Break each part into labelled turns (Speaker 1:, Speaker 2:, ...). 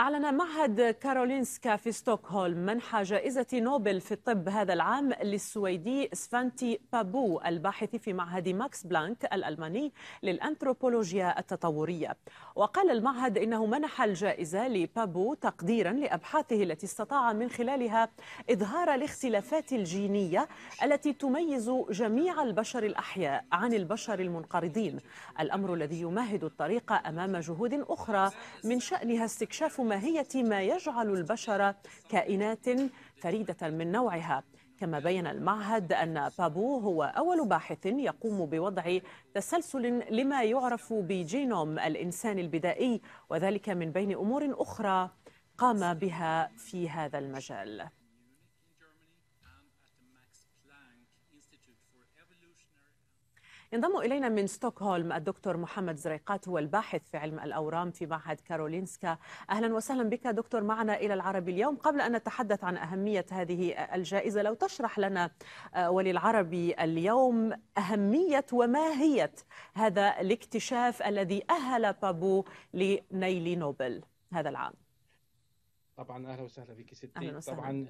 Speaker 1: أعلن معهد كارولينسكا في ستوكهولم منح جائزة نوبل في الطب هذا العام للسويدي سفانتي بابو الباحث في معهد ماكس بلانك الألماني للأنثروبولوجيا التطورية وقال المعهد إنه منح الجائزة لبابو تقديرا لأبحاثه التي استطاع من خلالها إظهار الاختلافات الجينية التي تميز جميع البشر الأحياء عن البشر المنقرضين الأمر الذي يمهد الطريق أمام جهود أخرى من شأنها استكشاف ماهية ما يجعل البشر كائنات فريدة من نوعها كما بين المعهد أن بابو هو أول باحث يقوم بوضع تسلسل لما يعرف بجينوم الإنسان البدائي وذلك من بين أمور أخرى قام بها في هذا المجال ينضم إلينا من ستوكهولم الدكتور محمد زريقات هو الباحث في علم الأورام في معهد كارولينسكا أهلا وسهلا بك دكتور معنا إلى العرب اليوم قبل أن نتحدث عن أهمية هذه الجائزة لو تشرح لنا آه، وللعربي اليوم أهمية وماهية هذا الاكتشاف الذي أهل بابو لنيل نوبل هذا العام
Speaker 2: طبعا اهلا وسهلا بك ستي أهلا وسهلا. طبعا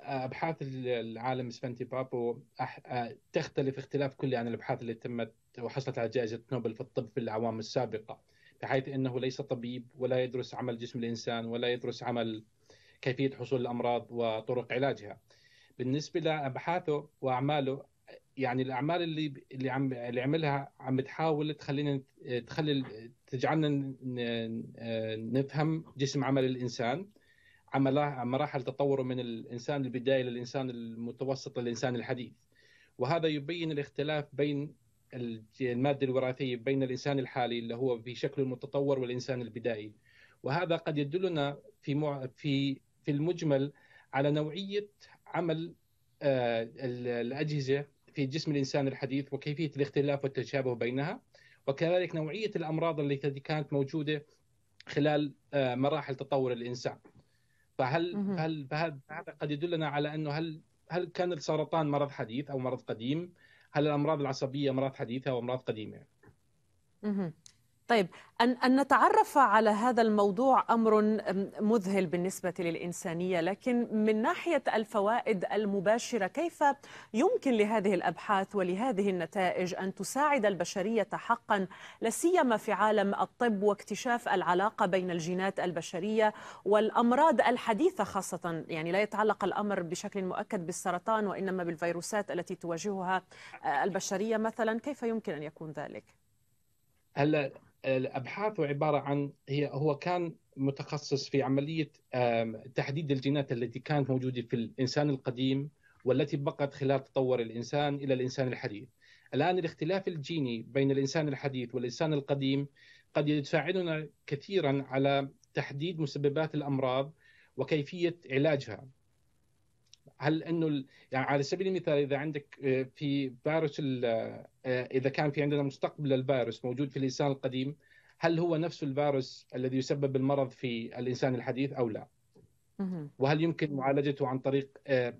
Speaker 2: آه، ابحاث العالم سفنتي بابو آه، تختلف اختلاف كلي عن الابحاث اللي تمت وحصلت على جائزه نوبل في الطب في الاعوام السابقه بحيث انه ليس طبيب ولا يدرس عمل جسم الانسان ولا يدرس عمل كيفيه حصول الامراض وطرق علاجها بالنسبه لابحاثه واعماله يعني الاعمال اللي اللي عم اللي عملها عم بتحاول تخلينا تخلي تجعلنا آه، نفهم جسم عمل الانسان مراحل تطوره من الانسان البدائي للانسان المتوسط للانسان الحديث وهذا يبين الاختلاف بين الماده الوراثيه بين الانسان الحالي اللي هو في شكله المتطور والانسان البدائي وهذا قد يدلنا في مع... في في المجمل على نوعيه عمل آه، الاجهزه في جسم الانسان الحديث وكيفيه الاختلاف والتشابه بينها وكذلك نوعيه الامراض التي كانت موجوده خلال آه، مراحل تطور الانسان. فهل هل فهل هذا قد يدلنا على انه هل هل كان السرطان مرض حديث او مرض قديم؟ هل الامراض العصبيه امراض حديثه او امراض قديمه؟
Speaker 1: طيب أن أن نتعرف على هذا الموضوع أمر مذهل بالنسبة للإنسانية، لكن من ناحية الفوائد المباشرة كيف يمكن لهذه الأبحاث ولهذه النتائج أن تساعد البشرية حقا لا سيما في عالم الطب واكتشاف العلاقة بين الجينات البشرية والأمراض الحديثة خاصة، يعني لا يتعلق الأمر بشكل مؤكد بالسرطان وإنما بالفيروسات التي تواجهها البشرية مثلا، كيف يمكن أن يكون ذلك؟
Speaker 2: هلا الابحاث عباره عن هي هو كان متخصص في عمليه تحديد الجينات التي كانت موجوده في الانسان القديم والتي بقت خلال تطور الانسان الى الانسان الحديث. الان الاختلاف الجيني بين الانسان الحديث والانسان القديم قد يساعدنا كثيرا على تحديد مسببات الامراض وكيفيه علاجها هل انه يعني على سبيل المثال اذا عندك آه، في فيروس آه، اذا كان في عندنا مستقبل للفيروس موجود في الانسان القديم هل هو نفس الفيروس الذي يسبب المرض في الانسان الحديث او لا؟ وهل يمكن معالجته عن طريق آه،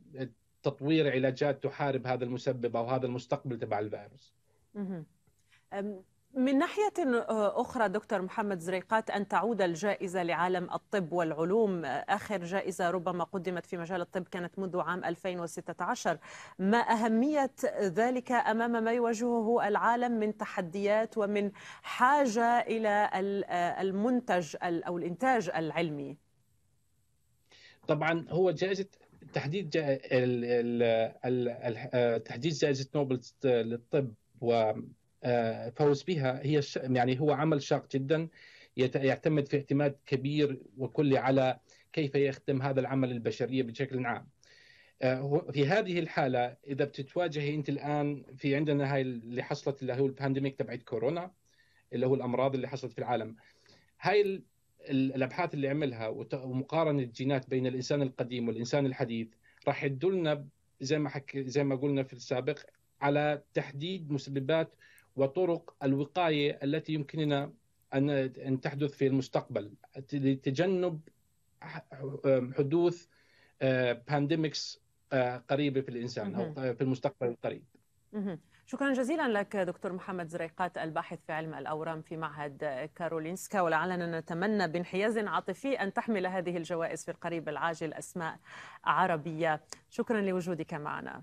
Speaker 2: تطوير علاجات تحارب هذا المسبب او هذا المستقبل تبع الفيروس؟
Speaker 1: من ناحية أخرى دكتور محمد زريقات أن تعود الجائزة لعالم الطب والعلوم آخر جائزة ربما قدمت في مجال الطب كانت منذ عام 2016 ما أهمية ذلك أمام ما يواجهه العالم من تحديات ومن حاجة إلى المنتج أو الإنتاج العلمي
Speaker 2: طبعا هو جائزة تحديد تحديد جائزة نوبل للطب و آه، فوز بها هي يعني هو عمل شاق جدا يعتمد في اعتماد كبير وكلي على كيف يخدم هذا العمل البشريه بشكل عام. آه، في هذه الحاله اذا بتتواجهي انت الان في عندنا هاي اللي حصلت اللي هو البانديميك تبعت كورونا اللي هو الامراض اللي حصلت في العالم. هاي الابحاث اللي عملها ومقارنه الجينات بين الانسان القديم والانسان الحديث راح يدلنا زي ما حك... زي ما قلنا في السابق على تحديد مسببات وطرق الوقايه التي يمكننا ان ان تحدث في المستقبل لتجنب حدوث بانديمكس آه، آه، قريبه في الانسان او في المستقبل القريب.
Speaker 1: شكرا جزيلا لك دكتور محمد زريقات الباحث في علم الأورام في معهد كارولينسكا ولعلنا نتمنى بانحياز عاطفي أن تحمل هذه الجوائز في القريب العاجل أسماء عربية شكرا لوجودك معنا